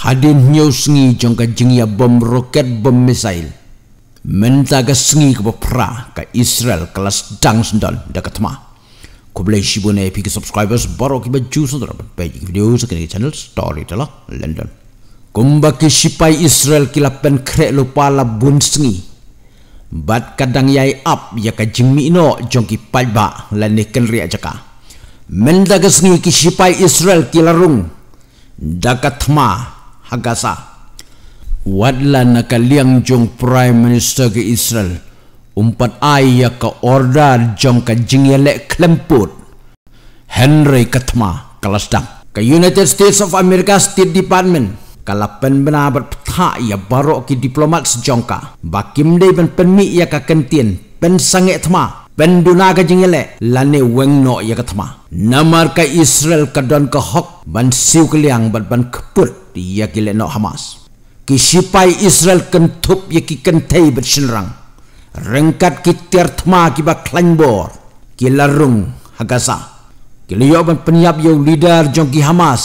hadin nyau sengi jongka ya bom roket bom misail menta ga sengi ke pra ka israel kelas dang sendal dekat ma ko blai shibo na subscribers baro ki ba ju sendal page video sekini channel story tala london kumba ki shipai israel kila pen kre lo pala bun sengi bat kadang yai up ya ka jingmi no jongki palba la ne kenri ajaka menta ga sengi ki shipai israel kila rung dakat ma Hagasa. wadla nakaliang liang jong Prime Minister ke Israel. Umpat ayah ka order jong ka jingyele klemput Henry Katma kalasdang. ke United States of America State Department. kalapan benar berpetak ya barok ki diplomat sejongka. Bakim dei ben penmi ya ka kentin. Pen sangek tma penduna ka jingile lane wengno ya katma namar ka Israel ka don ka hok ban siu keliang ban ban keput ya kile no Hamas ki sipai Israel kentup ya ki kentai bersenrang rengkat ki tiartma ki ba klangbor ki larung hagasa ki liyo ban penyap yo leader jong ki Hamas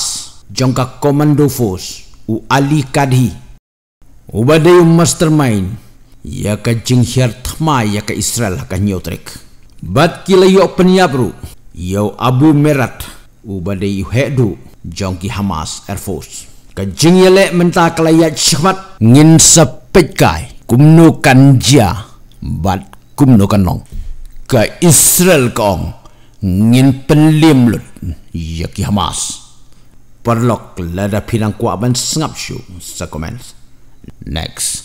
jong ka komando force u Ali Kadhi Ubadai mastermind ka jinghiar thma kan kan ka Israel ka nyotrek. Bat kila yo penyabru, yo Abu Merat, ubade yu hedu, jongki Hamas Air Force. Kajing yale mentah kelayat syahmat, ngin kai kumno kanja, bat kumno kanong. Ka Israel kong, ngin penlim lut, ya ki Hamas. Perlok lada pinang kuaban sengap syu, sekomens. Next.